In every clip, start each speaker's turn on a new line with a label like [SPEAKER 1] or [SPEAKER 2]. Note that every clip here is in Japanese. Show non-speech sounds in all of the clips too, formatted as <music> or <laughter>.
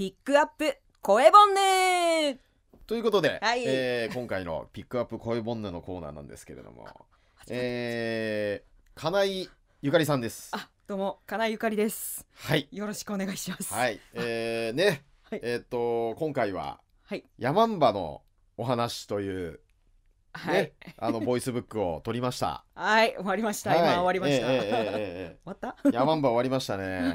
[SPEAKER 1] ピックアップ声ボンネということで、はい、えー、今回のピックアップ声ボンネのコーナーなんですけれども、えー、金井ゆかりさんです。あ、
[SPEAKER 2] どうも金井ゆかりです。
[SPEAKER 1] はい。よろしくお願いします。はい。えー、ね、はい、えっ、と今回は、はい、ヤマンバのお話というはい、ね、あのボイスブックを取りました。
[SPEAKER 2] はい、終わりました。今終わりました。終
[SPEAKER 1] わった？ヤマンバ終わりましたね。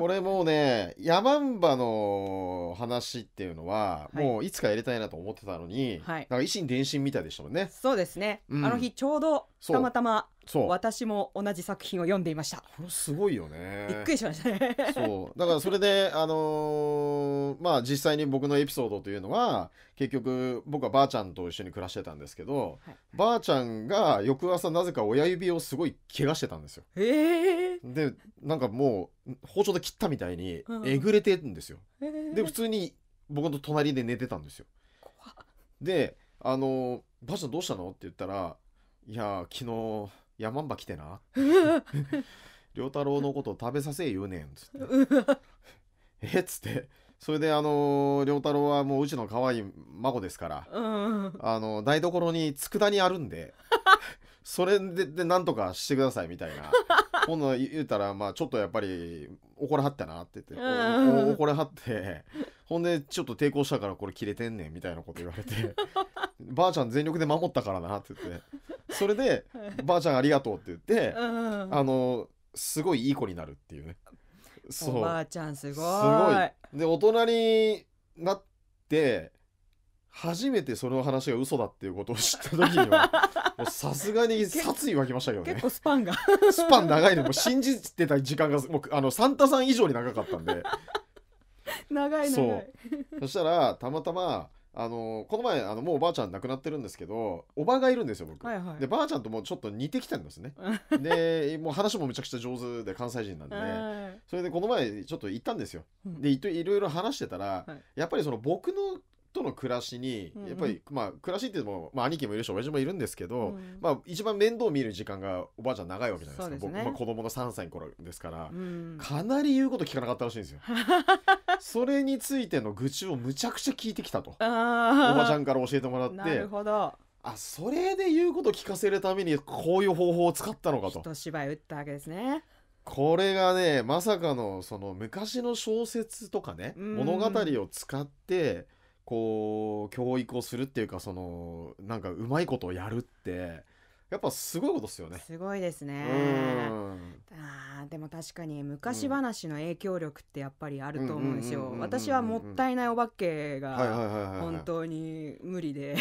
[SPEAKER 1] これもうね、ヤマンバの話っていうのは、もういつかやりたいなと思ってたのに、はい、なんか維新伝心みたいでしたもんね。そうですね。あの日ちょ
[SPEAKER 2] うどたまたま私も同じ作品を読んでいましたこ
[SPEAKER 1] れすごいよねびっくりし
[SPEAKER 2] ましたねそ
[SPEAKER 1] うだからそれで <laughs> あのー、まあ実際に僕のエピソードというのは結局僕はばあちゃんと一緒に暮らしてたんですけど、はい、ばあちゃんが翌朝なぜか親指をすごい怪我してたんですよへえでなんかもう包丁で切ったみたいにえぐれてるんですよ、
[SPEAKER 2] うん、で普通
[SPEAKER 1] に僕の隣で寝てたんですよであのばあちゃんどうしたのって言ったらいや昨日ヤマンバ来てな <laughs> 良太郎のこと食べさせ言うねん」っつって「えっ?」つってそれであの良太郎はもううちの可愛い孫ですから、うん、あの台所に佃煮あるんでそれででなんとかしてくださいみたいな。今度言うたら、まあ、ちょっとやっぱり怒らはったなって言って、うん、怒らはってほんでちょっと抵抗したからこれ切れてんねんみたいなこと言われて <laughs> ばあちゃん全力で守ったからなって言ってそれで「ばあちゃんありがとう」って言ってうん、あのすごいいい子になるっていうねそうおばあちゃんすごいで大人になって初めてその話が嘘だっていうことを知った時には <laughs> さすがに殺意湧きましたけどね結構スパンがスパン長いのも信じてた時間がもうあのサンタさん以上に長かったんで
[SPEAKER 2] <laughs> 長い長い
[SPEAKER 1] そそしたらたまたまあのこの前あのもうおばあちゃん亡くなってるんですけどおばがいるんですよ僕、はいはい、でばあちゃんともちょっと似てきたんですねでもう話もめちゃくちゃ上手で関西人なんで、ね、それでこの前ちょっと行ったんですよ、うん、でいろいろ話してたら、はい、やっぱりその僕のとの暮らしにやっぱり、まあ暮らしっていうのも、まあ、兄貴もいるし親父もいるんですけど、まあ、一番面倒を見る時間がおばあちゃん長いわけじゃないですか僕、まあ、子供の3歳の頃ですから、かなり言うこと聞かなかったらしいんですよ。<laughs> それについての愚痴をむちゃくちゃ聞いてきたとおばちゃんから教えてもらって。なるほどあそれで言うこと聞かせるためにこういう方法を使ったのかと。一芝居打ったわけですね。これがねまさかのその昔の小説とかね、物語を使ってこう教育をするっていうかそのなんかうまいことをやるってやっぱすごいことですよね。すご
[SPEAKER 2] いですね。うも確かに昔話の影響力ってやっぱりあると思うんですよ私はもったいないお化けが本当に無理で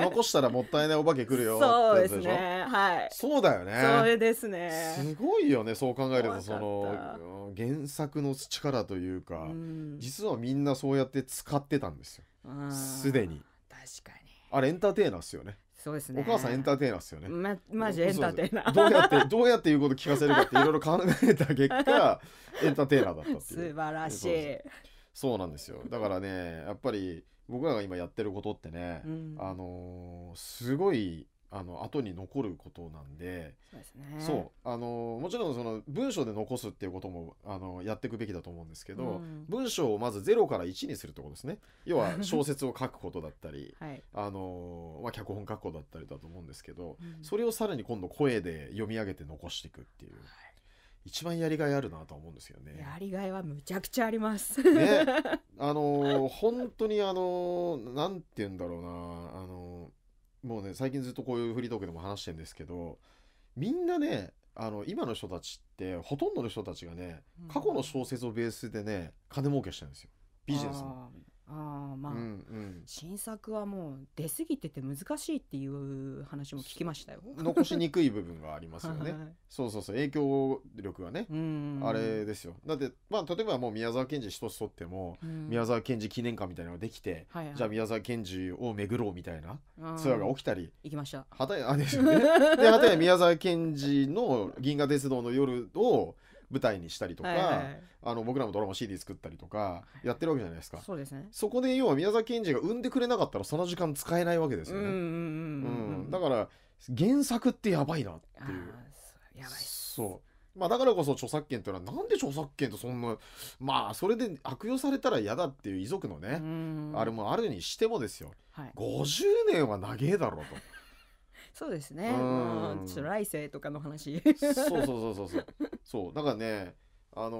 [SPEAKER 2] 残
[SPEAKER 1] したらもったいないお化け来るよそうですね
[SPEAKER 2] はいそうだよねそれですねす
[SPEAKER 1] ごいよねそう考えるとその原作の力というか、うん、実はみんなそうやって使ってたんですよすでに確かにあれエンターテイナーっすよねそうですねお母さんエンターテイナーですよねまマジエンターテイナーどうやってどうやって言うこと聞かせるかっていろいろ考えた結果 <laughs> エンターテイナーだったってい
[SPEAKER 2] う素晴らしい
[SPEAKER 1] そうなんですよだからねやっぱり僕らが今やってることってね、うん、あのー、すごいあの後に残ることなんで
[SPEAKER 2] そうですねそ
[SPEAKER 1] うあのもちろんその文章で残すっていうこともあのやっていくべきだと思うんですけど、うん、文章をまず0から1にするってことですね要は小説を書くことだったり、<laughs> はい、あのまあ、脚本書くことだったりだと思うんですけど、うん、それをさらに今度声で読み上げて残していくっていう。はい一番やりがいあるなと思うんですよね。
[SPEAKER 2] やりがいはむちゃくちゃあります。ね、
[SPEAKER 1] <laughs> あの本当にあのなんて言うんだろうなあのもうね最近ずっとこういうフリートークでも話してるんですけどみんなねあの今の人たちってほとんどの人たちがね過去の小説をベースでね金儲けしてるんですよビジネスも。
[SPEAKER 2] あまあ、うんう
[SPEAKER 1] ん、新
[SPEAKER 2] 作はもう出過ぎてて難しいっていう話も聞きましたよ残し
[SPEAKER 1] にくい部分がありますよね、<laughs> そうそうそう影響力はね、あれですよだってまあ例えばもう宮沢賢治一つ取っても、うん、宮沢賢治記念館みたいなのができて、はいはい、じゃあ宮沢賢治を巡ろうみたいなツアーが起きたり行きましたはたやあれですよねではたや宮沢賢治の「銀河鉄道の夜を舞台にしたりとか、はいはいはい、あの僕らもドラマ CD 作ったりとかやってるわけじゃないですか、はい、そうですねそこで要は宮崎賢治が生んでくれなかったらその時間使えないわけですよねうんだから原作ってやばいなっていうやばいそうまあだからこそ著作権というのはなんで著作権とそんなまあそれで悪用されたら嫌だっていう遺族のねあれもあるにしてもですよ、
[SPEAKER 2] はい、50
[SPEAKER 1] 年は長えだろうと。<laughs>
[SPEAKER 2] そうですね。うん、来世とかの話。そうそうそう
[SPEAKER 1] そうそう。そうだからねあの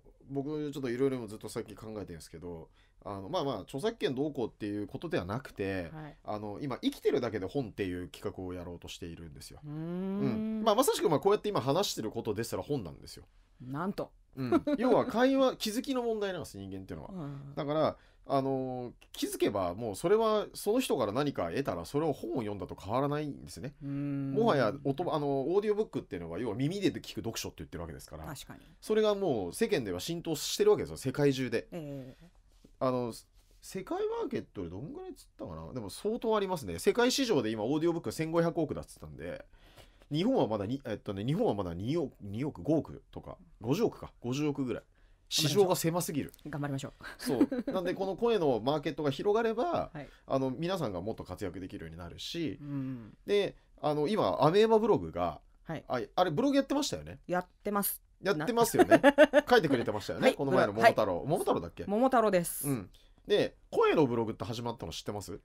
[SPEAKER 1] ー、僕ちょっといろいろずっとさっき考えてるんですけどあのまあまあ著作権どうこうっていうことではなくて、はい、あの今生きてるだけで本っていう企画をやろうとしているんですよ。うんう
[SPEAKER 2] んまあ、まさ
[SPEAKER 1] しくまあこうやって今話してることですら本なんですよ。なんと、うん、要は会話気づきの問題なんです人間っていうのは。だからあの気づけばもうそれはその人から何か得たらそれを本を読んだと変わらないんですね。もはや音あのオーディオブックっていうのは要は耳で聞く読書って言ってるわけですからそれがもう世間では浸透してるわけですよ世界中で。えー、あの世界マーケットでどんぐらいつったかなでも相当ありますね世界市場で今オーディオブック1500億だっつったんで日本はまだに、えっとね、日本はまだ億 ,2 億5億とか50億か50億ぐらい。市場が狭すぎる頑張りましょうそうなんでこの声のマーケットが広がれば、はい、あの皆さんがもっと活躍できるようになるし、うん、であの今アメーバブログが、はい、ああれブログやってましたよねやってますやってますよね書いてくれてましたよね、はい、この前の桃太郎、桃太郎だっけ桃太郎です、うん、で声のブログって始まったの知ってます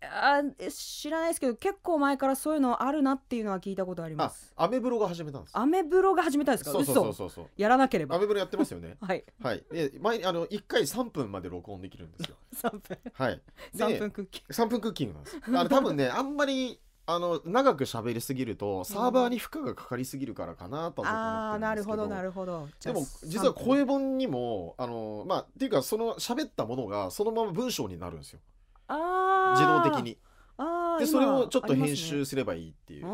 [SPEAKER 2] あ知らないですけど結構前からそういうのあるなっていうのは聞いたことあります
[SPEAKER 1] アメブロが始めたんです
[SPEAKER 2] アメブロが始めたんですかそうそうそう
[SPEAKER 1] そうやらなければアメブロやってますよね <laughs> はい、はい、で前あの1回3分まで録音できるんですよ3 <laughs> 分はい3分クッキング3分クッキングなんですあの多分ねあんまりあの長く喋りすぎるとサーバーに負荷がかかりすぎるからかなと思っ
[SPEAKER 2] てなるほどなるほどでも実は
[SPEAKER 1] 声本にもあのまあっていうかその喋ったものがそのまま文章になるんですよ
[SPEAKER 2] 自動的にでそれをちょっと編集
[SPEAKER 1] すればいいっていう、ね、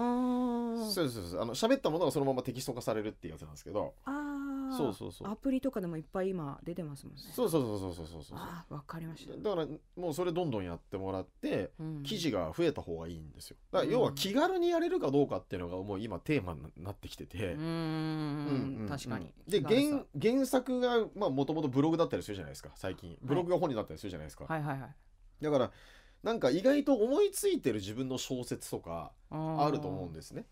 [SPEAKER 1] そうそうそうあの喋ったものがそのままテキスト化されるっていうやつなんですけどそうそうそうア
[SPEAKER 2] プリとかでもいっぱい今出てますもんね
[SPEAKER 1] そうそうそうそうそうそうあわかりましただからもうそれどんどんやってもらって、うん、記事が増えた方がいいんですよだから要は気軽にやれるかどうかっていうのがもう今テーマになってきててうん
[SPEAKER 2] うん確かにで原
[SPEAKER 1] 原作がもともとブログだったりするじゃないですか最近ブログが本になったりするじゃないですか、はい、はいはいはいだからなんか意外と思いついてる自分の小説とかあると思うんですね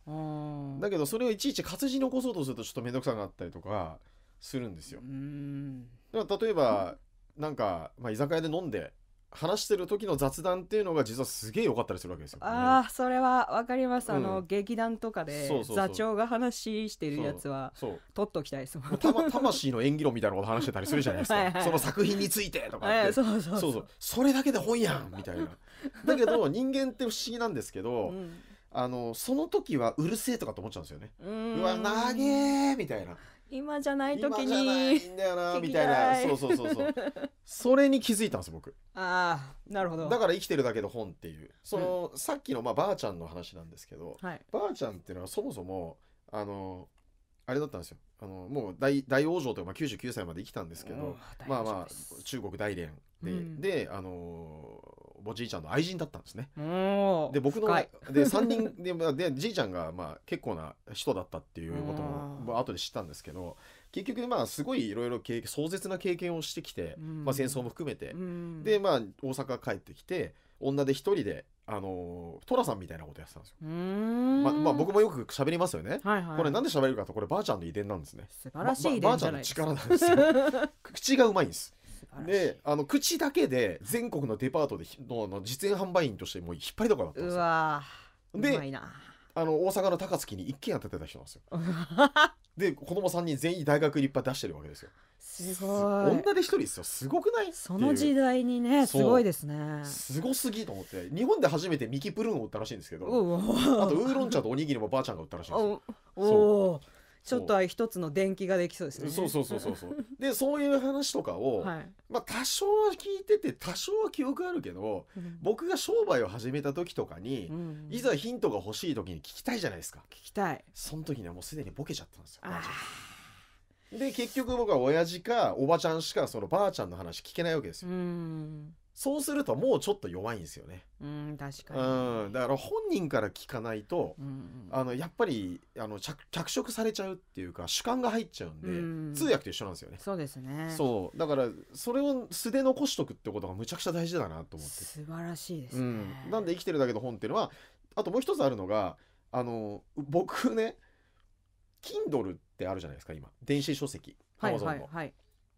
[SPEAKER 1] だけどそれをいちいち活字残そうとするとちょっと面倒くさくなったりとかするんですよだから例えば、なんか、まあ、居酒屋で飲んで話してる時の雑談っていうのが実はすげえ良かったりするわけですよ。
[SPEAKER 2] ああ、それは分かります。あの、うん、劇団とかで座長が話してるやつは取っときたいですもん。も
[SPEAKER 1] 魂の演技論みたいなこと話してたりするじゃないですか。<laughs> はいはい、その作品についてとか、はい、そうそうそうそれだけで本やんみたいな。だけど人間って不思議なんですけど。うんあのその時はうるせえとかと思っちゃうんですよねうわげえみたいな
[SPEAKER 2] 今じゃない時に今じゃないんだよなみたいなそうそうそうそう
[SPEAKER 1] <laughs> それに気づいたんです僕ああなるほどだから生きてるだけの本っていうその、うん、さっきの、まあ、ばあちゃんの話なんですけど、はい、ばあちゃんっていうのはそもそもあのあれだったんですよあのもう大大往生というか、まあ、99歳まで生きたんですけど、うまあまあ中国大連でうん、であのおじいちゃんの愛人だったんですね。で僕ので三人ででじいちゃんが、まあ、結構な人だったっていうことも後で知ったんですけど結局まあすごいいろいろ経験壮絶な経験をしてきて、まあ、戦争も含めて、でまあ大阪帰ってきて女で一人であの寅さんみたいなことやってたんです
[SPEAKER 2] よ。ま
[SPEAKER 1] まあ、僕もよく喋りますよね。はいはい、これなんで喋るかとこればあちゃんの遺伝なんですね。素晴らしい、ま、ばあちゃんの力なんですよ。<laughs> 口がうまいんです。であの口だけで全国のデパートでのの実演販売員としてもう引っ張りどこだったんですようわであの大阪の高槻に一軒当建てた人なんですよで子供3人全員大学立派出してるわけですよ
[SPEAKER 2] すごい女で
[SPEAKER 1] 一人ですよすご
[SPEAKER 2] くないその時代にねすごいですね
[SPEAKER 1] すごすぎと思って日本で初めてミキプルーンを売ったらしいんですけどあとウーロン茶とおにぎりもばあちゃんが売ったらしいんです
[SPEAKER 2] よおおちょっとは一つの電気ができそうですね。そうそうそうそうそう。
[SPEAKER 1] <laughs> でそういう話とかを、はい、まあ多少は聞いてて多少は記憶あるけど、うん、僕が商売を始めた時とかに、うん、いざヒントが欲しい時に聞きたいじゃないですか。聞きたい。その時にはもうすでにボケちゃったんですよ。で結局僕は親父かおばちゃんしかそのばあちゃんの話聞けないわけですよ。うんそうするともうちょっと弱いんですよね。
[SPEAKER 2] うん確かに、う
[SPEAKER 1] ん、だから本人から聞かないと、うんうん、あのやっぱりあの着色されちゃうっていうか主観が入っちゃうんで、うん、通訳と一緒なんですよね。そ
[SPEAKER 2] うですねそ
[SPEAKER 1] うだからそれを素で残しとくってことがむちゃくちゃ大事だなと思って素晴らしいですね、うん、なんで生きてるだけの本っていうのはあともう一つあるのがあの僕ね Kindle ってあるじゃないですか今電子書籍はいはいはい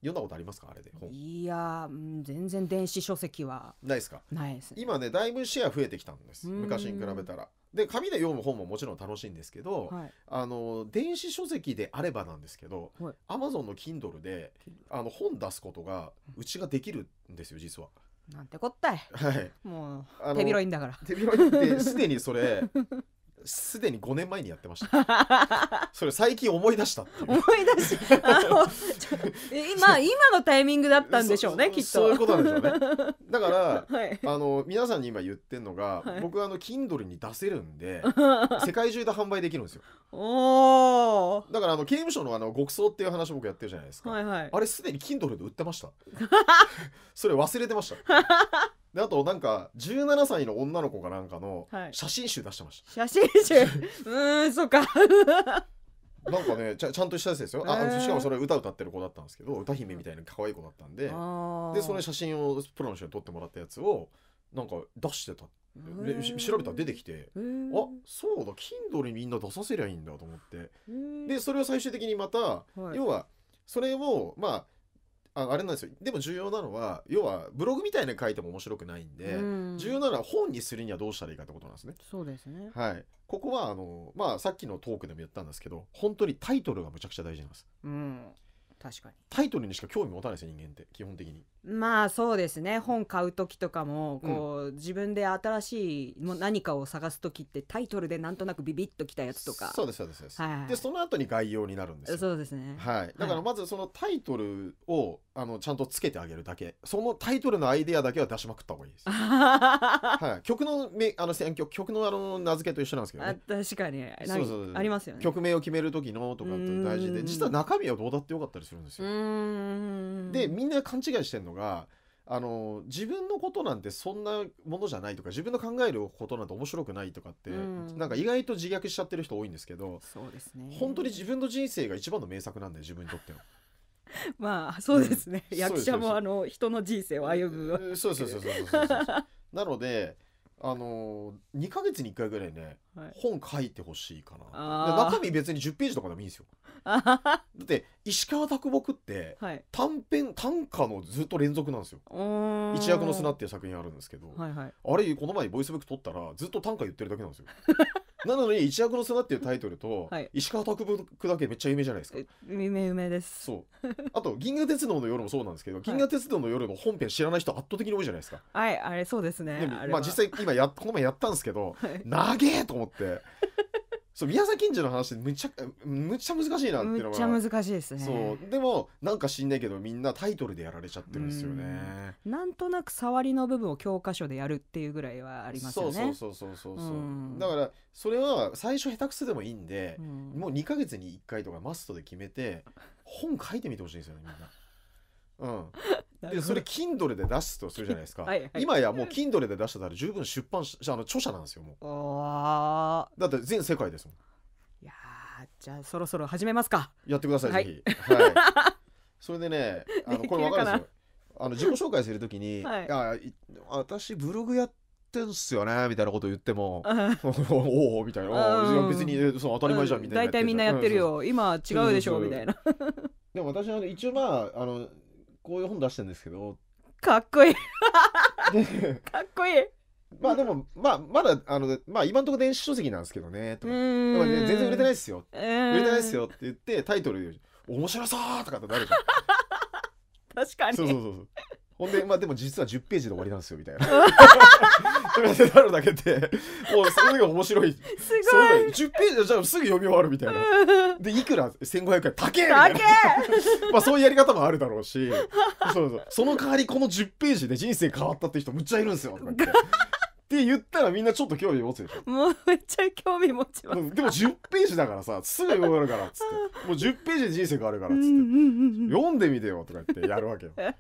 [SPEAKER 1] 読んだことありますかあれで本
[SPEAKER 2] いやー全然電子書籍は
[SPEAKER 1] ないですかないですね今ねだいぶシェア増えてきたんです昔に比べたらで紙で読む本ももちろん楽しいんですけど、はい、あの電子書籍であればなんですけど、アマゾンの Kindle であの本出すことがうちができるんですよ実は。
[SPEAKER 2] なんてこったい、はい、も
[SPEAKER 1] う手広いんだから手広いってすでにそれ <laughs> すでに5年前にやってました <laughs> それ最近思い出した
[SPEAKER 2] 思い出し
[SPEAKER 1] <laughs>
[SPEAKER 2] 今今のタイミングだったんでしょうねきっとそういうことなんでしょ
[SPEAKER 1] うねだから、<laughs> はい、あの皆さんに今言ってるのが、はい、僕あの Kindle に出せるんで世界中で販売できるんですよおだからあの刑務所のあの極相っていう話僕やってるじゃないですか、はいはい、あれすでに Kindle で売ってましたそれ忘れてましたであとなんか17歳の女の子かなんかの写真集出してまし
[SPEAKER 2] た、はい、写真集 <laughs> うんそっか
[SPEAKER 1] なんかねちゃちゃんとしたやつですよ、あしかもそれ歌歌ってる子だったんですけど歌姫みたいな可愛い子だったんでで
[SPEAKER 2] その写
[SPEAKER 1] 真をプロの人に撮ってもらったやつをなんか出してたで調べたら出てきてあそうだ Kindle にみんな出させりゃいいんだと思ってでそれを最終的にまた、はい、要はそれをまあああれなんですよでも重要なのは要はブログみたいに書いても面白くないんで、うん重要なのは本にするにはどうしたらいいかってことなんですね。そうですね。はい、ここはあの、まあ、さっきのトークでも言ったんですけど本当にタイトルがむちゃくちゃ大事なんです。うん。確かに。タイトルにしか興味持たないですよ人間って基本的に。
[SPEAKER 2] まあそうですね本買う時とかもこう、自分で新しいも何かを探す時ってタイトルでなんとなく
[SPEAKER 1] ビビッときたやつとかそうですそうですそうです、はい、でその後に概要になるんですよそ
[SPEAKER 2] うですね、はい、だからまず
[SPEAKER 1] そのタイトルをあのちゃんとつけてあげるだけそのタイトルのアイデアだけは出しまくった方がいいです、<laughs> はい、曲のめあの選曲曲のあの名付けと一緒なんですけど、ね、
[SPEAKER 2] 確かにそうそうありますよね曲
[SPEAKER 1] 名を決める時のとかって大事で実は中身はどうだってよかったりするんですよでみんな勘違いしてるのがあの自分のことなんてそんなものじゃないとか自分の考えることなんて面白くないとかって、うん、なんか意外と自虐しちゃってる人多いんですけどそうですね本当に自分の人生が一番の名作なんで自分にとっての。
[SPEAKER 2] <laughs> まあそうですね、うん、役者もあの
[SPEAKER 1] 人の人生を歩むそうそうそうそうそうそうなのであの2か月に1回ぐらいね、はい本書いてほしいかな中身別に10ページとかでもいいんですよ <laughs> だって石川啄木って短編短歌のずっと連続なんですよ一躍の砂」っていう作品あるんですけど、はいはいあれこの前ボイスブック撮ったらずっと短歌言ってるだけなんですよ <laughs> なのに「一躍の砂」っていうタイトルと、はい石川拓文だけめっちゃ有名じゃないですか有名有名ですそうあと「銀河鉄道の夜」もそうなんですけど「銀河鉄道の夜」の本編知らない人圧倒的に多いじゃないですか、
[SPEAKER 2] はいあれそうですねでもあまあ実際
[SPEAKER 1] 今やこの前やったんですけど、はい長えと思ってそう宮崎近治の話むちゃむちゃ難しいなっていうのがむちゃ難
[SPEAKER 2] しいですねそう
[SPEAKER 1] でもなんか知んないけどみんなタイトルでやられちゃってるんですよね
[SPEAKER 2] なんとなく触りの部分を教科書でやるっていうぐらいはありますよねそうそう
[SPEAKER 1] そうそうそう、うだからそれは最初下手くそでもいいんで、うん、もう2か月に1回とかマストで決めて本書いてみてほしいんですよねみんなうんでそれ Kindle で出すとするじゃないですか、はいはい今やもう Kindle で出したら十分出版しあの著者なんですよもおーうだって全世界ですもん
[SPEAKER 2] いやじゃあそろそろ始めますか
[SPEAKER 1] やってください、ぜひ、はい、<laughs> それでねあのこれ分かるんですよあの自己紹介するときに、はいあい私ブログやってんすよねみたいなこと言っても <laughs> <laughs> おおみたいなおー別にそう当たり前じゃんみたいな大やって体みんなやってるよ、今違うでしょうみたいな、でも私は一応まああのこういう本出してるんですけどかっこいい <laughs> かっこいいまあでも、まあ、まだあの、まあ、今のところ電子書籍なんですけどねとか、ね、全然売れてないですよ売れてないですよって言ってタイトル面白そう!」とかってなるじゃん <laughs> 確かにそうそうそうそうほんで、まあでも実は10ページで終わりなんですよみたいな。とかってなるだけで、もうそれが面白い。すごい。10ページじゃあすぐ読み終わるみたいな。で、いくら1500円高え高え <laughs> まあそういうやり方もあるだろうし、そうそうその代わりこの10ページで人生変わったって人むっちゃいるんですよとかって。って言ったらみんなちょっと興味持つでしょもうめっちゃ興味持ちます、でも10ページだからさすぐ読めるからっつってもう10ページで人生変わるからっつって、読んでみてよとか言ってやるわけよ。<laughs>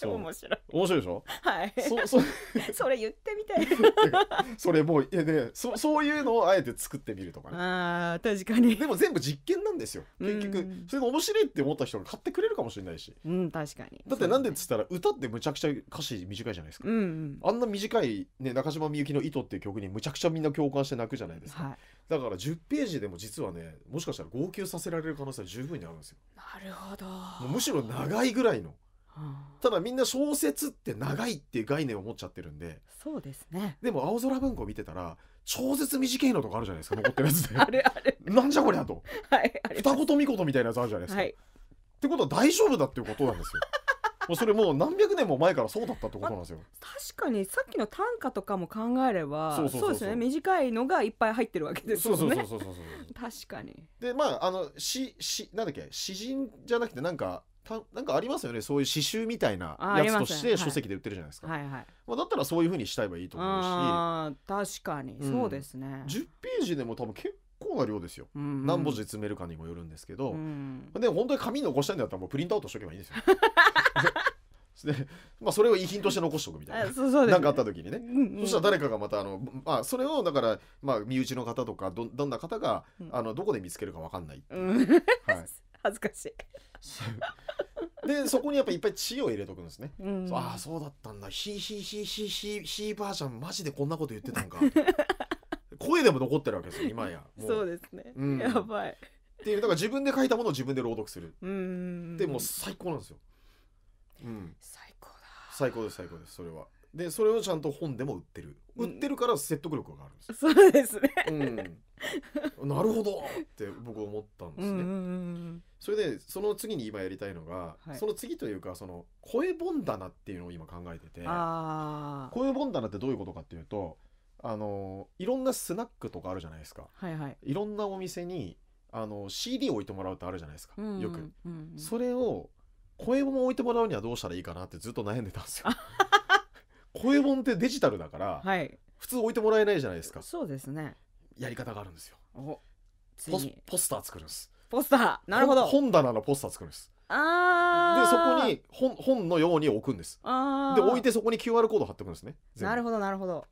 [SPEAKER 1] 超面白い面白いでしょ
[SPEAKER 2] はいそそ <laughs> それ言ってみたい
[SPEAKER 1] <laughs> それもういや、ね、そそういうのをあえて作ってみるとかねあ確かにでも全部実験なんですよ結局それが面白いって思った人が買ってくれるかもしれないしうん確かにだってなんでっつったら、ね、歌ってむちゃくちゃ歌詞短いじゃないですか、うんうん、あんな短い、ね、中島みゆきの「糸」っていう曲にむちゃくちゃみんな共感して泣くじゃないですか、はい、だから10ページでも実はねもしかしたら号泣させられる可能性は十分にあるんですよなる
[SPEAKER 2] ほど
[SPEAKER 1] むしろ長いぐらいのただみんな小説って長いっていう概念を持っちゃってるんでそうですねでも青空文庫見てたら超絶短いのとかあるじゃないですか残ってるやつで <laughs> あれあれなんじゃこりゃと、はい、二言三言みたいなやつあるじゃないですか、はい、ってことは大丈夫だっていうことなんですよ <laughs> もうそれもう何百年も前からそうだったってことなんですよ。
[SPEAKER 2] 確かにさっきの短歌とかも考えれば、そうですね。短いのがいっぱい入ってるわけですよね。そうそうそうそうそう確かに。
[SPEAKER 1] でまああの詩詩なんだっけ詩人じゃなくてなんかたなんかありますよねそういう刺繍みたいなやつとして書籍で売ってるじゃないですか、はいまあ、だったらそういうふうにしたいばいいと思う
[SPEAKER 2] し確かに、そうですね10
[SPEAKER 1] ページでも多分結構な量ですよ、うんうん、何文字詰めるかにもよるんですけど、うん、でも本当に紙残したいんだったらもうプリントアウトしとけばいいんですよ <laughs> で、まあ、それを遺品として残しておくみたいな何、ね、かあった時にね、うんうん、そしたら誰かがまたあの、まあ、それをだから、まあ、身内の方とかどどんな方が、うん、あのどこで見つけるか分かんないい、うん、はい、<laughs>
[SPEAKER 2] 恥ずかしい <laughs>
[SPEAKER 1] でそこにやっぱいっぱい知恵を入れとくんですね、うん、ああそうだったんだひひひひひひばあちゃんマジでこんなこと言ってたんか <laughs> 声でも残ってるわけですよ今やそうですね、うん、やばいっていうだから自分で書いたものを自分で朗読するでも最高なんですよ、うん、最高だ最高です最高ですそれはでそれをちゃんと本でも売ってる売ってるから説得力があるんですそ
[SPEAKER 2] うですね、
[SPEAKER 1] うん、<laughs> なるほどって僕思ったんですね、うんうん
[SPEAKER 2] うん
[SPEAKER 1] それでその次に今やりたいのが、はいその次というかその声本棚っていうのを今考えてて声本棚ってどういうことかっていうとあのいろんなスナックとかあるじゃないですか
[SPEAKER 2] はいはいい
[SPEAKER 1] ろんなお店にあの CD を置いてもらうってあるじゃないですか、うんうんよく、うんうん、それを声本も置いてもらうにはどうしたらいいかなってずっと悩んでたんですよ。<laughs> 声本ってデジタルだから、はい、普通置いてもらえないじゃないですかそうですねやり方があるんですよポスター作るんですポスターなるほど本棚のポスター作るんです
[SPEAKER 2] あでそこに
[SPEAKER 1] 本本のように置くんですで置いてそこに QR コード貼っておくんですねなるほどなるほど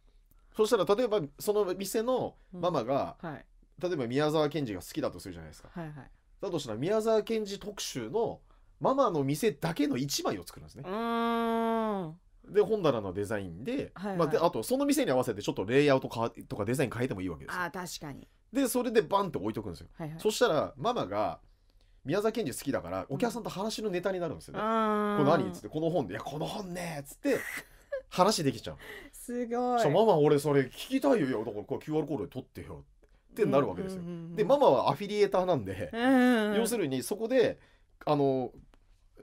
[SPEAKER 1] そしたら例えばその店のママが、うんはい、例えば宮沢賢治が好きだとするじゃないですか、はいはい、だとしたら宮沢賢治特集のママの店だけの1枚を作るんですねで本棚のデザインで,、はいはいまあ、であとその店に合わせてちょっとレイアウトかとかデザイン変えてもいいわけです
[SPEAKER 2] あ確かに
[SPEAKER 1] でそれでバンって置いとくんですよ、はいはいそしたらママが宮沢賢治好きだからお客さんと話のネタになるんですよね、これ何っつってこの本で「いやこの本ね」っつって <laughs> 話できちゃう
[SPEAKER 2] すごいそうマ
[SPEAKER 1] マ俺それ聞きたいよいだからこれ QR コードで取ってよってなるわけですよ、でママはアフィリエーターなんで、要するにそこであの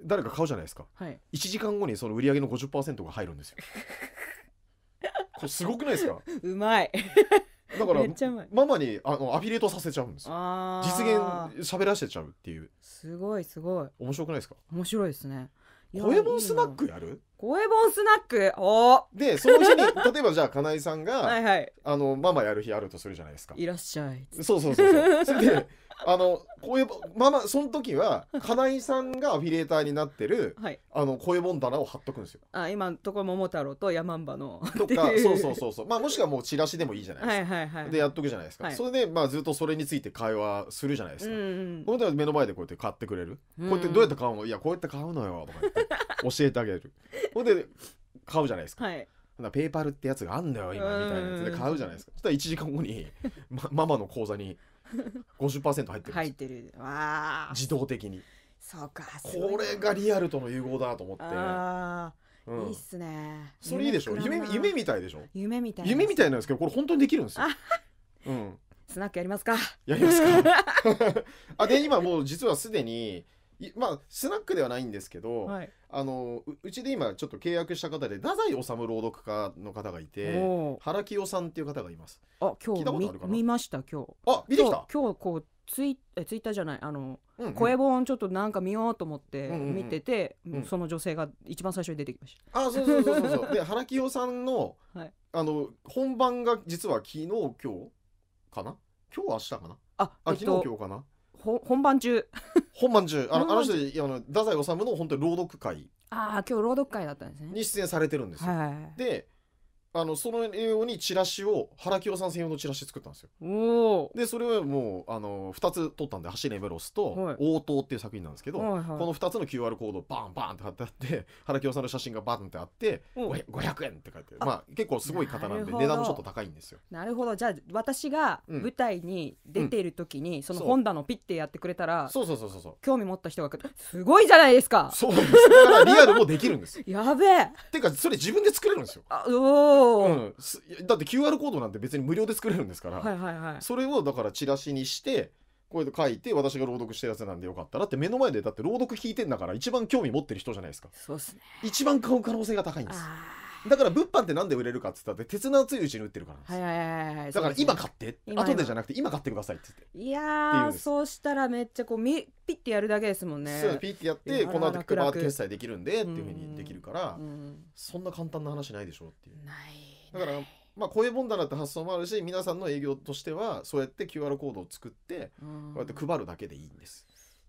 [SPEAKER 1] 誰か買うじゃないですか、はい、1時間後にその売り上げの50%が入るんですよ <laughs> これすごくないですか
[SPEAKER 2] うまいだから
[SPEAKER 1] ママにあのアフィリエイトさせちゃうんです
[SPEAKER 2] よ実現
[SPEAKER 1] 喋らせちゃうっていう
[SPEAKER 2] すごいすごい面白くないですか面白いです
[SPEAKER 1] ねコエ
[SPEAKER 2] モンスナックやる
[SPEAKER 1] 声本スナックおでその日に <laughs> 例えばじゃあ金井さんがはいはいあのママやる日あるとするじゃないですかいらっしゃいそうそうそうそうそれであの声うママその時は金井さんがアフィリエーターになってるはいあの声本棚を貼っとくんですよ
[SPEAKER 2] あ今のところ桃太郎と山んばのとかそうそうそ
[SPEAKER 1] うそうまあもしくはもうチラシでもいいじゃないですか、はいはいはいでやっとくじゃないですか、はいそれで、まあ、ずっとそれについて会話するじゃないですうんか、うんこの時は目の前でこうやって買ってくれる、こうやってどうやって買うのいやこうやって買うのよとか言って教えてあげるほんで買うじゃないですか、はいペーパルってやつがあんだよ今みたいなやつで買うじゃないですかそしたら1時間後に、ま、ママの口座に50%入ってる入ってる
[SPEAKER 2] わ
[SPEAKER 1] 自動的に
[SPEAKER 2] そうかこれが
[SPEAKER 1] リアルとの融合だと思って
[SPEAKER 2] ああ、うん、いいっすねそれいいでしょ夢夢みたいでしょ夢みたい夢み
[SPEAKER 1] たいなんですけどこれ本当にできるんですよ、うん、
[SPEAKER 2] スナックやりますかやりますか <laughs>
[SPEAKER 1] あで今もう実はすでにまあスナックではないんですけど、はい、あのうちで今ちょっと契約した方で太宰治朗読家の方がいて原清さんっていう方がいますあ今日見ました今日あ見てきた今日こうツイえツイッターじゃないあの、うんうん、声
[SPEAKER 2] 本ちょっとなんか見ようと思って見てて、うんうんうん、その女性が一番最初に出てきました、うん、あそうそうそうそうで原清
[SPEAKER 1] さんの <laughs> はい、あの本番が実は昨日今日かな今日明日かなあ、あ、えっと、昨日今日かな本番中本番中あのあの人あの太宰治の本当に朗読会
[SPEAKER 2] ああ今日朗読会だったんですね
[SPEAKER 1] に出演されてるんですよ、はい、であのそのようにチラシを原清さん専用のチラシ作ったんですよ。おでそれはもうあの2つ取ったんで「走れメロス」と「応答」っていう作品なんですけど、はいはい、この2つの QR コードをバンバンって貼ってあって原清さんの写真がバンってあって500円って書いてまあ結構すごい方なんで値段もちょっと高いんですよ。
[SPEAKER 2] なるほどじゃあ私が舞台に出ている時に、うん、その本棚のピッてやってくれたら、うん、そうそうそうそうそう興味持った人がるす
[SPEAKER 1] ごいじゃないですかそうですだからリアルもできるんです <laughs> やべえっていうかそれ自分で作れるんですよ。あおおうん、だって QR コードなんて別に無料で作れるんですから、はいはいはい、それをだからチラシにしてこうやって書いて私が朗読してるやつなんでよかったらって目の前でだって朗読聞いてんだから一番興味持ってる人じゃないですかそうす、ね、一番買う可能性が高いんです。だから物販ってなんで売れるかっつったって鉄のついうちに売ってるから
[SPEAKER 2] はいはいはいはい、だから今買って、ね、後でじゃなくて
[SPEAKER 1] 今買ってくださいって
[SPEAKER 2] 言っていやそうしたらめっちゃこうみピッてやるだけですもんねそうピッて
[SPEAKER 1] やってこの後クマート決済できるんでっていうふうにできるから、そんな簡単な話ないでしょうっていうないだからまあ、こういうもんだなって発想もあるし皆さんの営業としてはそうやって QR コードを作ってこうやって配るだけでいいんです。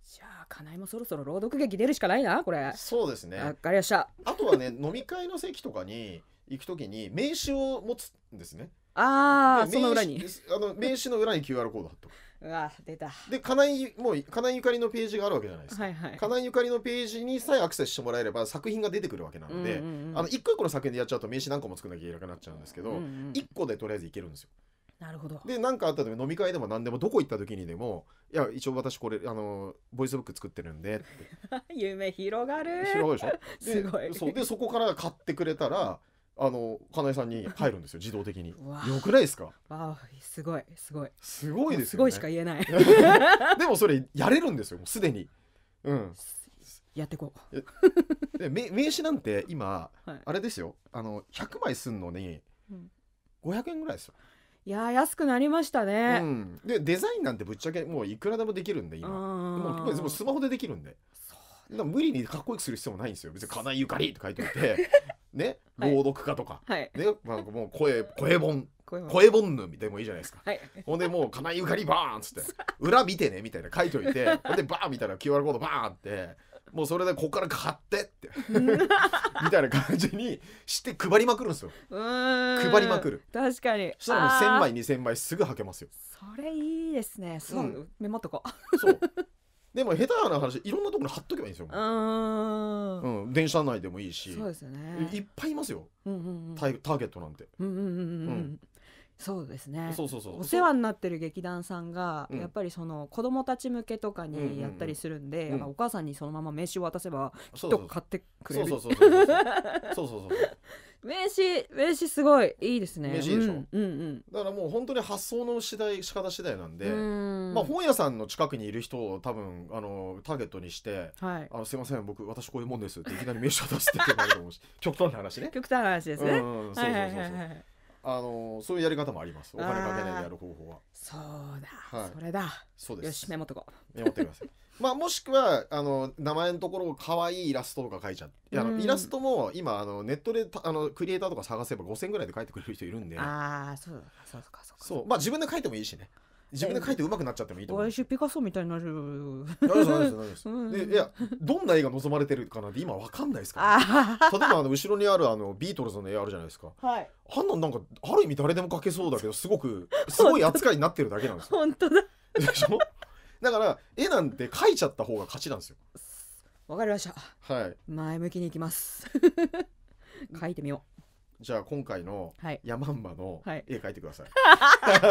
[SPEAKER 1] じゃあ金井もそろそろ朗読劇出るしかないなこれそうですねわかりましたあとはね <laughs> 飲み会の席とかに行くときに名刺を持つんですねああその裏にあの名刺の裏に QR コード貼っと
[SPEAKER 2] うわ出た
[SPEAKER 1] で金井もう金井ゆかりのページがあるわけじゃないです
[SPEAKER 2] か、はいはい、金井ゆ
[SPEAKER 1] かりのページにさえアクセスしてもらえれば作品が出てくるわけなんで、うんうんうん、あの一個一個の作品でやっちゃうと名刺何個も作んなきゃいけなくなっちゃうんですけど、うんうん、1個でとりあえずいけるんですよなるほどで何かあった時飲み会でも何でもどこ行った時にでも「いや一応私これあのボイスブック作ってるんで」っ <laughs>
[SPEAKER 2] て夢広がる広がるでしょ <laughs> すご
[SPEAKER 1] いそうでそこから買ってくれたらあのかなえさんに入るんですよ自動的に <laughs> よくないですか
[SPEAKER 2] わすごいすごいすごいです、ね、すごいしか言えないでもそれやれ
[SPEAKER 1] るんですよもうすでにうんやってこうで名名刺なんて今、はい、あれですよあの100枚すんのに500円ぐらいですよ
[SPEAKER 2] いや安くなりましたね、う
[SPEAKER 1] ん、でデザインなんてぶっちゃけもういくらでもできるんで今
[SPEAKER 2] も
[SPEAKER 1] うスマホでできるんで無理にかっこよくする必要もないんですよ別に「金井ゆかり」って書 <laughs> いておいてね朗読家とか、はい、もう声声本声本ぬみたいもいいじゃないですか、はい、ほんでもう「金井ゆかりバーン!」っつって「裏見てね」みたいな書いておいて <laughs> ほんでバーンみたいな QR コードバーンって。もうそれでここから買ってってみたいな感じにして配りまくるんですよ
[SPEAKER 2] 配りまくる確かにそしたらもう1000枚
[SPEAKER 1] 2000枚すぐはけますよ
[SPEAKER 2] それいいですねそう、うん、メモとこそう
[SPEAKER 1] でも下手な話いろんなところに貼っとけばいいんですよう
[SPEAKER 2] ん、
[SPEAKER 1] うん、電車内でもいいしそうですよねいっぱいいますよ、うんうんうん、ターゲットなんてうんうんうんうん、うん
[SPEAKER 2] そうですねそうそうそうお世話になってる劇団さんが、うんやっぱりその子供たち向けとかにやったりするんで、うんお母さんにそのまま名刺を渡せばきっと買ってくれるそうそうそうそうそう <laughs> 名刺名刺すごいいいですね名刺でしょうん、
[SPEAKER 1] うんだからもう本当に発想の次第仕方次第なんで、んまあ、本屋さんの近くにいる人を多分あのターゲットにしてはい「あのすいません僕私こういうもんです」っていきなり名刺を出すって言ってもあると思うし <laughs> 極端な話ね。極
[SPEAKER 2] 端な話ですね、うんうんそうそうそうそうはいはいはいはい
[SPEAKER 1] あのそういうやり方もありますお金かけないでやる方法はそうだ、はい、それだそうですよしメモとこメモってくださいまあもしくはあの名前のところを可愛いイラストとか書いちゃって、あのイラストも今あのネットでたあのクリエイターとか探せば5000ぐらいで書いてくれる人いるんで
[SPEAKER 2] ああそう
[SPEAKER 1] そうかそうかそうまあ自分で書いてもいいしね自分で書いてうまくなっちゃってもいいと思
[SPEAKER 2] う。来ピカソみたいになる。なるなる <laughs>
[SPEAKER 1] で、いや、どんな映画望まれてるかなんて今わかんないですかね。例えばあの後ろにあるあのビートルズの絵あるじゃないですか。はい。あんなんかある意味誰でも描けそうだけど、すごくすごい扱いになってるだけなんですよ。本当だ。でしょ。だから絵なんて描いちゃった方が勝ちなんですよ。わかりました。はい。前向きにいきます。<laughs> 書いてみよう。じゃあ今回のヤマンバの絵描いてください。<laughs> やべ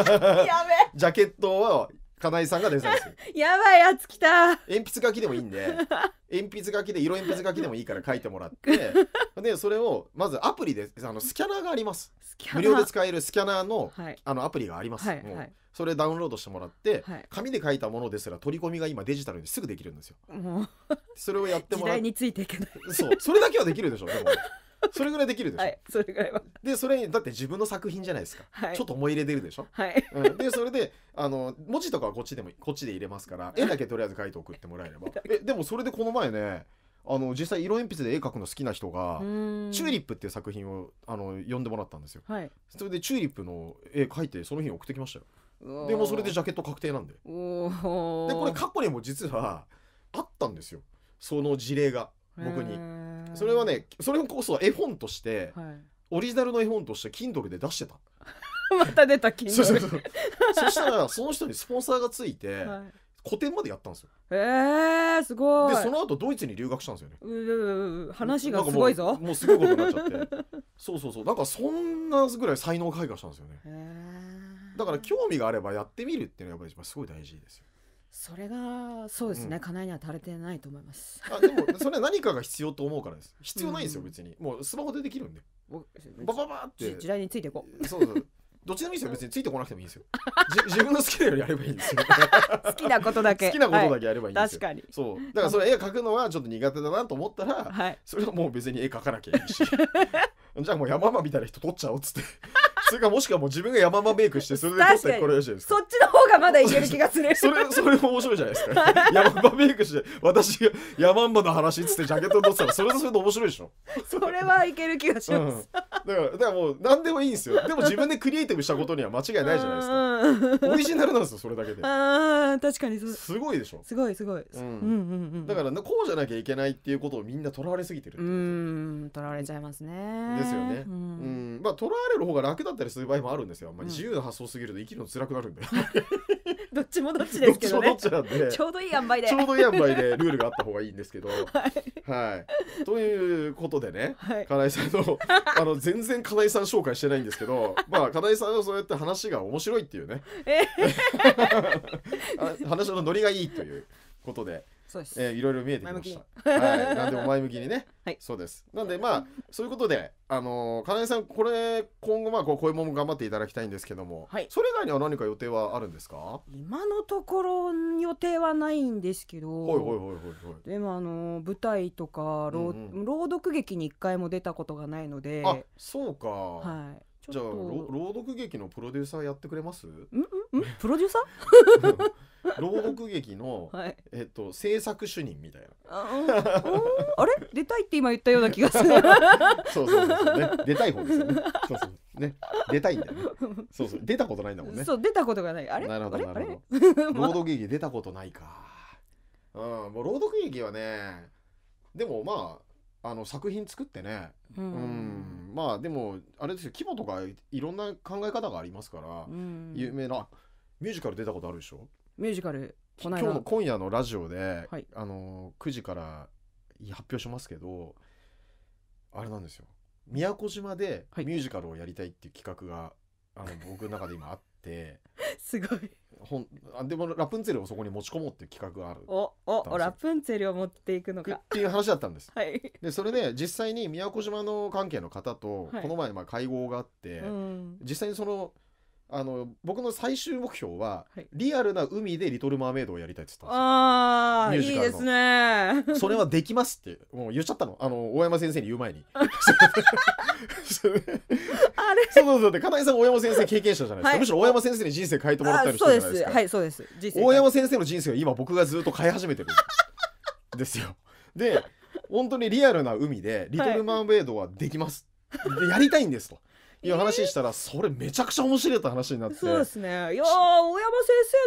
[SPEAKER 1] ジャケットは金井さんがデザインする。<laughs> やばいやつきた。鉛筆書きでもいいんで、<laughs> 鉛筆書きで色鉛筆書きでもいいから書いてもらって、でそれをまずアプリであのスキャナーがあります。無料で使えるスキャナーの、はい、あのアプリがあります。はいはい、それダウンロードしてもらって、はい、紙で書いたものですら取り込みが今デジタルにすぐできるんですよ。それをやってもらって。時代についていけない。そう、それだけはできるでしょ。う。でも <laughs> それぐらいできるでしょ、はい、それぐらいはでそれにだって自分の作品じゃないですか、はい、ちょっと思い入れ出るでしょ、はい、うん、でそれであの文字とかはこっちでもこっちで入れますから絵だけとりあえず書いて送ってもらえれば <laughs> えでもそれでこの前ねあの実際色鉛筆で絵描くの好きな人が「チューリップ」っていう作品をあの読んでもらったんですよ、はい、それでチューリップの絵描いてその日に送ってきました
[SPEAKER 2] よでもそれでジャ
[SPEAKER 1] ケット確定なんでで
[SPEAKER 2] これ過
[SPEAKER 1] 去にも実はあったんですよその事例が僕に。それはねそれこそ絵本として、はい、オリジナルの絵本として Kindle で出してた <laughs> また出た Kindle そしたらその人にスポンサーがついて、はい古典までやったんですよ。
[SPEAKER 2] えー、すごい。でその後
[SPEAKER 1] ドイツに留学したんですよね。
[SPEAKER 2] うう話がすごいぞ。もうすごいことになっちゃっ
[SPEAKER 1] て。そうそうそう。なんかそんなぐらい才能開花したんですよね。だから興味があればやってみるっていうのはやっぱりすごい大事ですよ。
[SPEAKER 2] それがそうですね、うん、叶えには足れてないと思いますあでも
[SPEAKER 1] それは何かが必要と思うからです <laughs> 必要ないんですよ、別にもうスマホでできるんでバババって時代についていこうそうそうどっちでもいいですよ別に <laughs> ついてこなくてもいいですよ自分の好きなようにやればいいんですよ <laughs> 好きなことだけ好きなことだけやればいいんですよ、はい、確かにそうだからそれ絵描くのはちょっと苦手だなと思ったら、はい、それはもう別に絵描かなきゃいいしじゃあもう山場みたいな人取っちゃおうっつってそれかもしくはもう自分が山間メイクしてそれで撮ったらこれらしいですそ
[SPEAKER 2] っちの方がまだいける気がするそれそれ
[SPEAKER 1] も面白いじゃないですか山間 <laughs> メイクして私が山間の話っつってジャケット撮ったらそれとそれと面白いでしょ
[SPEAKER 2] それはいける気がします、うん、
[SPEAKER 1] だからだからもう何でもいいんですよ <laughs> でも自分でクリエイティブしたことには間違いないじゃな
[SPEAKER 2] いですかオリジナルなんですよそれだけであ確かにそすごいでしょすごいすごい、うん、うんうんうんだからこ
[SPEAKER 1] うじゃなきゃいけないっていうことをみんなとらわれすぎて
[SPEAKER 2] るうんとらわれちゃいますねですよねう
[SPEAKER 1] ん、まあとらわれる方が楽だったりする場合もあるんですよ、まあ、自由な発想すぎると生きるの辛くなるんで
[SPEAKER 2] どっちもどっちですけどねちょうどいい塩梅でちょうどいい塩梅で
[SPEAKER 1] ルールがあった方がいいんですけど、はい、はい、ということでね、はい、金井さんの <laughs> あの全然金井さん紹介してないんですけどまあ金井さんはそうやって話が面白いっていうね、えー、<laughs> 話のノリがいいということで。そうです、えー、いろいろ見えてきました。はい、なんでも前向きにね、<laughs> はい、そうです。なんでまあそういうことで、あのー、金井さんこれ今後まあこうこういうもん頑張っていただきたいんですけども、はい、それ以外には何か予定はあるんですか？
[SPEAKER 2] 今のところ予定はないんですけど、はいはいはいはい、はい、でもあのー、舞台とか朗、うんうん、朗読劇に一回も出たことがないので、あ
[SPEAKER 1] そうか、はい。じゃあ朗読劇のプロデューサーやってくれます？<laughs> プロデューサー朗読劇の、はいえっと、制作主任みたいな
[SPEAKER 2] ああれ出たいって今言ったような気がするそうそうそうそう、ね、出たい方ですよね
[SPEAKER 1] そうそうね出たいんだよねそうそう出たことないんだもんねそう出たことがないあれなるほどなるほど朗読劇出たことないかうんもう朗読劇はねでもまああの作品作ってねうんまあでもあれですよ規模とかいろんな考え方がありますから、うん有名なミュージカル出たことあるでしょミュージカルの今日の今夜のラジオで、はい、あの9時から発表しますけどあれなんですよ宮古島でミュージカルをやりたいっていう企画が、はい、あの僕の中で今あって <laughs> すごいほんあでもラプンツェルをそこに持ち込もうっていう企画があるお
[SPEAKER 2] おラプンツェルを持っていくのかっ
[SPEAKER 1] ていう話だったんです、はい、でそれで実際に宮古島の関係の方とこの前まあ会合があって、はいうん、実際にそのあの僕の最終目標は、はいリアルな海で「リトル・マーメイド」をやりたいって言っ
[SPEAKER 2] たんあいいですね <laughs> <laughs> それはで
[SPEAKER 1] きますってもう言っちゃったのあの大山先生に言う前にそうあれ <laughs> そうそうで金井さん大山先生経験者じゃないですか、はいむしろ大山先生に人生変えてもらったりしてそうでじゃないですかはいそ
[SPEAKER 2] うです大
[SPEAKER 1] 山先生の人生は今僕がずっと変え始めてるんですよで本当にリアルな海で「リトル・マーメイド」はできます、やりたいんですという話したら、それめちゃくちゃ面白いって話になってそうです
[SPEAKER 2] ねいや大山先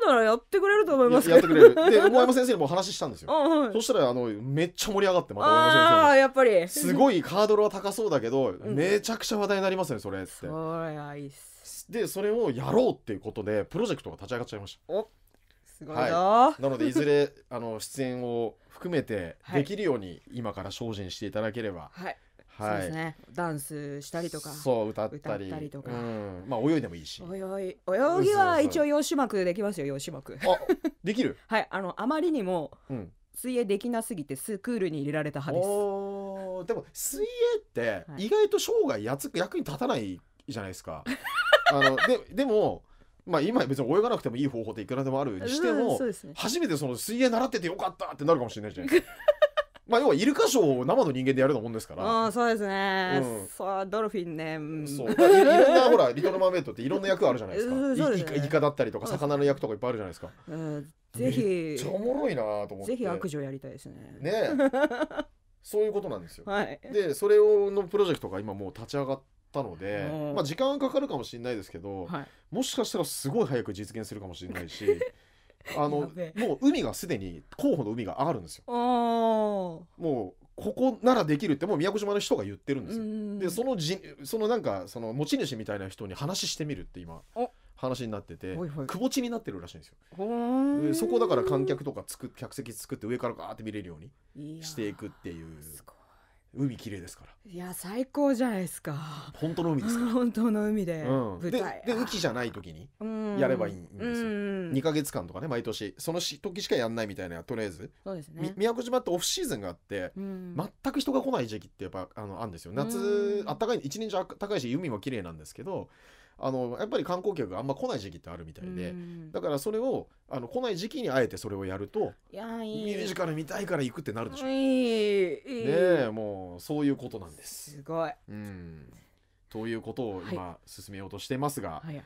[SPEAKER 2] 生ならやってくれると思いますやってくれるで大
[SPEAKER 1] 山先生にも話したんですよ、<laughs> はい、そしたらあのめっちゃ盛り上がってまた大山先生
[SPEAKER 2] あやっぱりす
[SPEAKER 1] ごいハードルは高そうだけど、めちゃくちゃ話題になりますねそれって、うん、そりゃいいっすでそれをやろうっていうことでプロジェクトが立ち上がっちゃいました
[SPEAKER 2] おすごいな、はい、なのでいず
[SPEAKER 1] れ <laughs> あの出演を含めてできるように今から精進していただければ、はいそうですね
[SPEAKER 2] ダンスしたりとかそう歌ったりとか、う
[SPEAKER 1] ん、まあ泳いでもいいし泳
[SPEAKER 2] い泳ぎは一応用紙膜できますよ腰種膜できる <laughs> はいあのあまりにも水泳できなすぎてスクールに
[SPEAKER 1] 入れられた派ですでも水泳って意外と生涯やつ役に立たないじゃないですか <laughs> あのででもまあ、今別に泳がなくてもいい方法っていくらでもあるにしても、初めてその水泳習っててよかったってなるかもしれないじゃないですか。<laughs> まあ要はイルカショーを生の人間でやるのもんですから
[SPEAKER 2] あそうですね、うん、そうドルフィンね、そ
[SPEAKER 1] ういろんなほら「リトル・マーメイド」っていろんな役あるじゃないですか、<laughs> イイカだったりとか魚の役とかいっぱいあるじゃないですか、うん、ぜひめっちゃおもろいなと思ってぜひ悪女やりたいですねねそういうことなんですよ、はい、でそれをのプロジェクトが今もう立ち上がったので、まあ時間はかかるかもしれないですけど、はい、もしかしたらすごい早く実現するかもしれないしあのもう海がすでに候補の海が上がるんですよ。
[SPEAKER 2] も
[SPEAKER 1] うここならできるってもう宮古島の人が言ってるんですよ。でそのじそのなんかその持ち主みたいな人に話してみるって今。話になっててくぼ地になってるらしいんですよでそこだから観客とかつく客席作って上からガーって見れるようにしていくっていう。海綺麗ですから
[SPEAKER 2] いや最高じゃないですか本当の海ですか <laughs> 本当の海で、うん、でで雨季
[SPEAKER 1] じゃない時にやればいいんですよ、2か月間とかね毎年その時しかやんないみたいなとりあえずそうですね宮古島ってオフシーズンがあって、全く人が来ない時期ってやっぱあのあるんですよ夏あったかい一年中あったかいし海も綺麗なんですけどあのやっぱり観光客があんま来ない時期ってあるみたいで、うん、だからそれをあの来ない時期にあえてそれをやると
[SPEAKER 2] ミュージカ
[SPEAKER 1] ル見たいから行くってなるでしょう。
[SPEAKER 2] いいね
[SPEAKER 1] もうそういうことなんです。すごい、うん、ということを今進めようとしてますが、はい、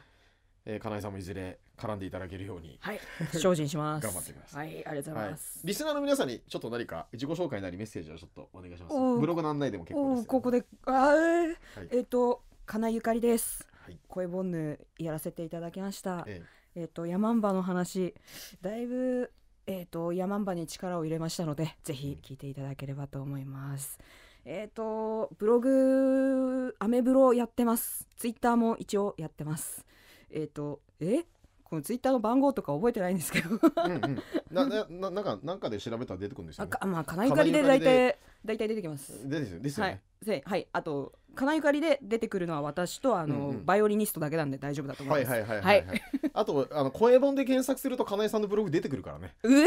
[SPEAKER 1] えー、金井さんもいずれ絡んでいただけるように、は
[SPEAKER 2] い、精進します。頑張ってください。はい、ありがとうございま
[SPEAKER 1] す、はい、リスナーの皆さんにちょっと何か自己紹介なりメッセージをちょっとお願いします。ブログの案内でも結
[SPEAKER 2] 構です、ここで、あはい、えっ、ー、と金井ゆかりです。はい、声ボンヌやらせていただきました。えええー、とヤマンバの話だいぶえーと、ヤマンバに力を入れましたのでぜひ聞いていただければと思います。うん、えっ、ー、とブログアメブロやってます。ツイッターも一応やってます。えっ、ー、とえこのツイッターの番号とか覚えてないんですけどうん、うん、
[SPEAKER 1] なななんかなんかで調べたら出てくるんですよ、ね、
[SPEAKER 2] あまあ金井りで大体
[SPEAKER 1] 大体出てきますですよですね、はいではい、あと
[SPEAKER 2] 金ゆかりで出てくるのは私
[SPEAKER 1] とあの、うんうんバイオリニストだけなんで大丈夫だと思います。はいはいはいはい、はい、あとあの声本で検索すると金井さんのブログ出てくるからねええ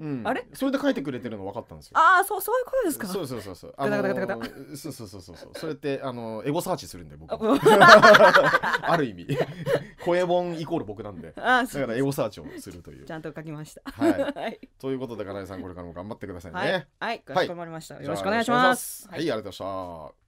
[SPEAKER 1] うんあれそれで書いてくれてるの分かったんですよ
[SPEAKER 2] ああそうそういうことですかそうそうそうそうあの
[SPEAKER 1] そうそうそうそうそうそれってあのエゴサーチするんで僕 <laughs> ある意味声本イコール僕なんでああだからエゴサーチをするというちゃんと書きましたはいということで金井さんこれからも頑張ってくださいねはい、かしこまりました、よろしくお願いしますはい、ありがとうございました